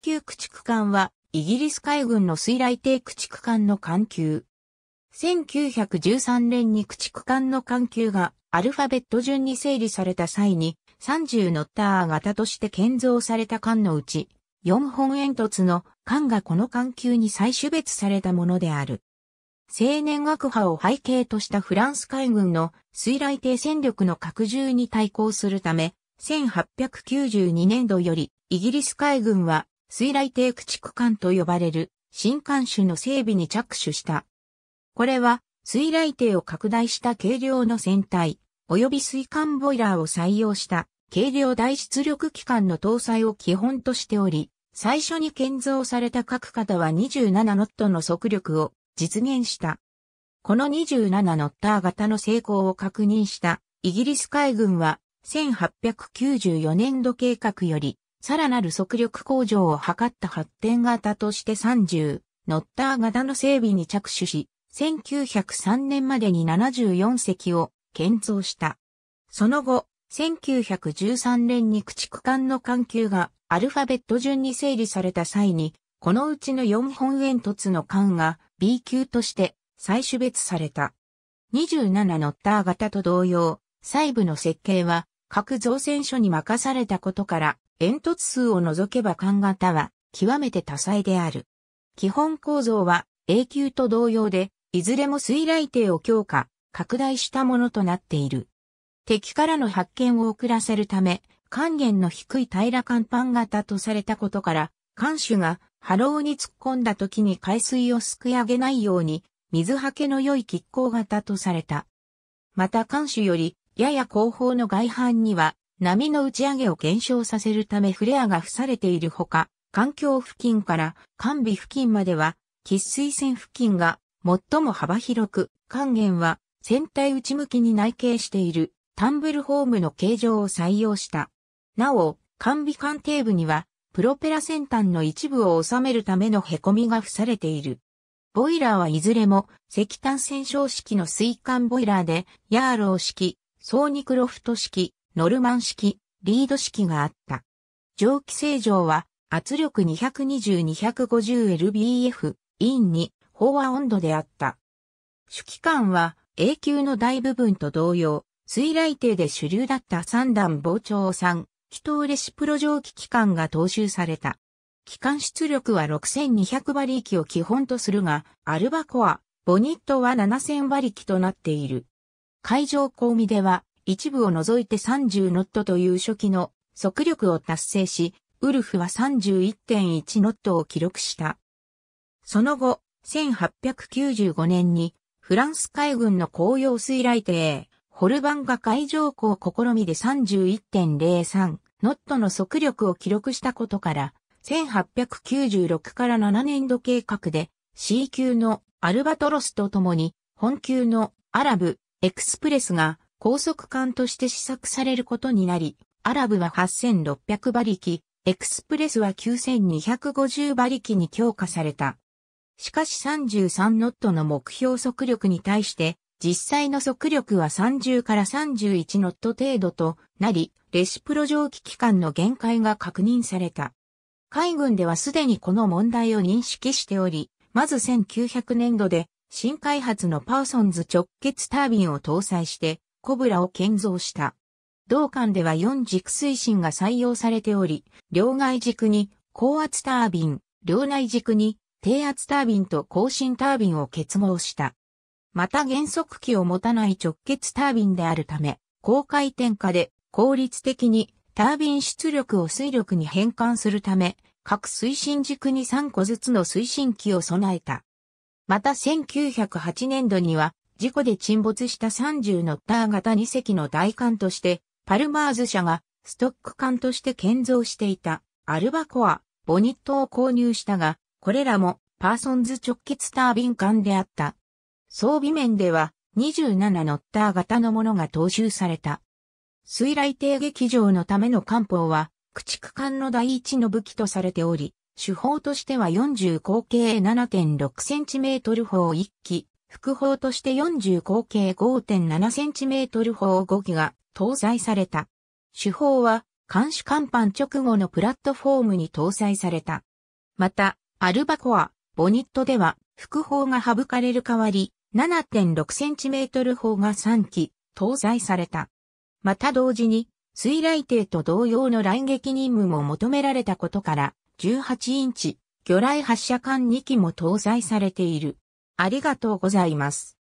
級駆逐艦は、イギリス海軍の水雷艇駆逐艦の艦級。1913年に駆逐艦の艦級がアルファベット順に整理された際に、30ノッター型として建造された艦のうち、4本煙突の艦がこの艦級に再種別されたものである。青年学派を背景としたフランス海軍の水雷艇戦力の拡充に対抗するため、1892年度よりイギリス海軍は水雷艇駆逐艦と呼ばれる新艦種の整備に着手した。これは水雷艇を拡大した軽量の船体、及び水管ボイラーを採用した軽量大出力機関の搭載を基本としており、最初に建造された各方は27ノットの速力を実現した。この27ノッター型の成功を確認したイギリス海軍は1894年度計画よりさらなる速力向上を図った発展型として30、ノッター型の整備に着手し、1903年までに74隻を建造した。その後、1913年に駆逐艦の艦級がアルファベット順に整理された際に、このうちの4本煙突の艦が B 級として再種別された。27ノッター型と同様、細部の設計は各造船所に任されたことから煙突数を除けば管型は極めて多彩である。基本構造は永久と同様で、いずれも水雷艇を強化、拡大したものとなっている。敵からの発見を遅らせるため、還元の低い平ら甲板型とされたことから、艦首が波浪に突っ込んだ時に海水をすくい上げないように、水はけの良い亀甲型とされた。また艦首より、やや後方の外板には、波の打ち上げを減少させるためフレアが付されているほか、環境付近から管備付近までは、喫水線付近が最も幅広く、還元は船体内向きに内径しているタンブルホームの形状を採用した。なお、管備艦底部には、プロペラ先端の一部を収めるための凹みが付されている。ボイラーはいずれも石炭洗浄式の水管ボイラーで、ヤーロー式、ソーニクロフト式、ノルマン式、リード式があった。蒸気正常は圧力 220-250lbf、インに飽和温度であった。主機関は永久の大部分と同様、水雷艇で主流だった3段膨張3、気筒レシプロ蒸気機関が踏襲された。機関出力は6200馬力を基本とするが、アルバコア、ボニットは7000馬力となっている。海上コウでは、一部を除いて30ノットという初期の速力を達成し、ウルフは31.1ノットを記録した。その後、1895年にフランス海軍の紅葉水雷艇、ホルバンが海上港試みで31.03ノットの速力を記録したことから、1896から7年度計画で C 級のアルバトロスと共に本級のアラブエクスプレスが高速艦として試作されることになり、アラブは8600馬力、エクスプレスは9250馬力に強化された。しかし33ノットの目標速力に対して、実際の速力は30から31ノット程度となり、レシプロ蒸気機関の限界が確認された。海軍ではすでにこの問題を認識しており、まず1900年度で新開発のパーソンズ直結タービンを搭載して、コブラを建造した。同館では4軸推進が採用されており、両外軸に高圧タービン、両内軸に低圧タービンと高新タービンを結合した。また減速機を持たない直結タービンであるため、高回転化で効率的にタービン出力を水力に変換するため、各推進軸に3個ずつの推進機を備えた。また1908年度には事故で沈没した30ノッター型2隻の大艦として、パルマーズ社がストック艦として建造していたアルバコア、ボニットを購入したが、これらもパーソンズ直結タービン艦であった。装備面では27ノッター型のものが踏襲された。水雷艇劇場のための艦砲は、駆逐艦の第一の武器とされており、手法としては40口径 7.6cm 砲1機、副砲として40口径 5.7cm 砲5機が搭載された。主砲は監視甲板直後のプラットフォームに搭載された。また、アルバコア、ボニットでは副砲が省かれる代わり、7.6cm 砲が3機搭載された。また同時に、水雷艇と同様の雷撃任務も求められたことから、18インチ、魚雷発射艦2機も搭載されている。ありがとうございます。